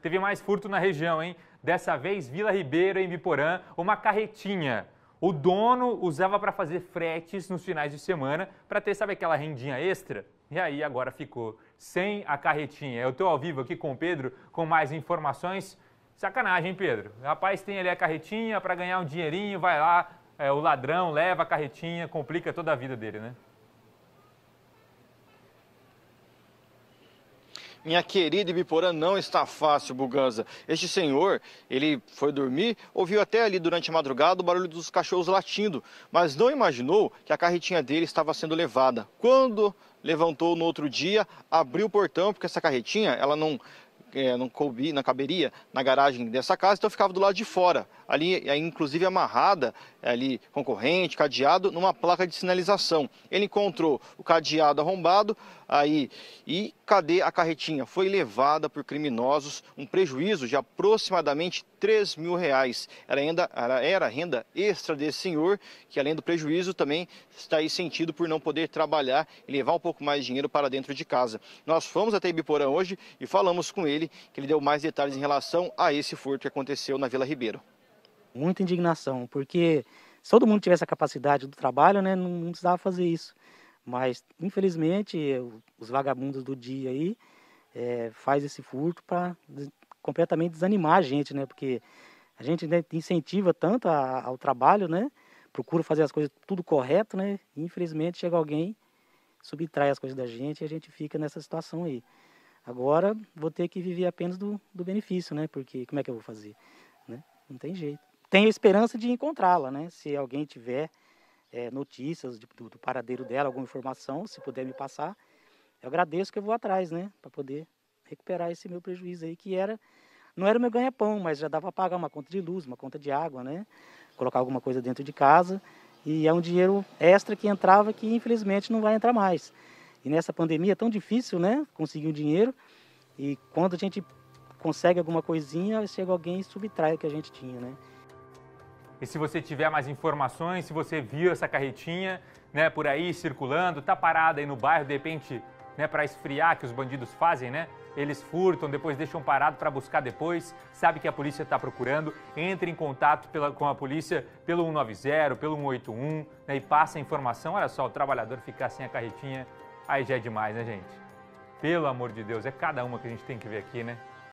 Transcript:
Teve mais furto na região, hein? Dessa vez, Vila Ribeiro, em Biporã, uma carretinha. O dono usava para fazer fretes nos finais de semana para ter, sabe, aquela rendinha extra? E aí agora ficou sem a carretinha. É Eu estou ao vivo aqui com o Pedro com mais informações. Sacanagem, hein, Pedro? O rapaz tem ali a carretinha para ganhar um dinheirinho, vai lá, é, o ladrão leva a carretinha, complica toda a vida dele, né? Minha querida Ibiporã não está fácil, Buganza. Este senhor, ele foi dormir, ouviu até ali durante a madrugada o barulho dos cachorros latindo, mas não imaginou que a carretinha dele estava sendo levada. Quando levantou no outro dia, abriu o portão, porque essa carretinha, ela não é, não, coubi, não caberia na garagem dessa casa, então ficava do lado de fora. Ali, é, inclusive amarrada, é, ali concorrente, cadeado, numa placa de sinalização. Ele encontrou o cadeado arrombado, aí. E cadê a carretinha? Foi levada por criminosos, um prejuízo de aproximadamente 3 mil reais. ainda era renda extra desse senhor, que além do prejuízo também está aí sentido por não poder trabalhar e levar um pouco mais de dinheiro para dentro de casa. Nós fomos até Ibiporã hoje e falamos com ele, que ele deu mais detalhes em relação a esse furto que aconteceu na Vila Ribeiro. Muita indignação, porque se todo mundo tivesse a capacidade do trabalho, né, não precisava fazer isso. Mas, infelizmente, os vagabundos do dia aí é, faz esse furto para completamente desanimar a gente, né? Porque a gente né, incentiva tanto a, ao trabalho, né? Procura fazer as coisas tudo correto, né? E, infelizmente, chega alguém, subtrai as coisas da gente e a gente fica nessa situação aí. Agora vou ter que viver apenas do, do benefício, né? Porque como é que eu vou fazer? Né? Não tem jeito. Tenho esperança de encontrá-la, né? Se alguém tiver é, notícias do, do paradeiro dela, alguma informação, se puder me passar, eu agradeço que eu vou atrás, né? Para poder recuperar esse meu prejuízo aí, que era não era o meu ganha-pão, mas já dava para pagar uma conta de luz, uma conta de água, né? Colocar alguma coisa dentro de casa. E é um dinheiro extra que entrava que infelizmente não vai entrar mais. E nessa pandemia é tão difícil, né? Conseguir o um dinheiro. E quando a gente consegue alguma coisinha, chega alguém e subtrai o que a gente tinha, né? E se você tiver mais informações, se você viu essa carretinha né, por aí circulando, tá parada aí no bairro, de repente, né, para esfriar, que os bandidos fazem, né? Eles furtam, depois deixam parado para buscar depois, sabe que a polícia está procurando, entre em contato pela, com a polícia pelo 190, pelo 181 né, e passa a informação. Olha só, o trabalhador ficar sem a carretinha, aí já é demais, né, gente? Pelo amor de Deus, é cada uma que a gente tem que ver aqui, né?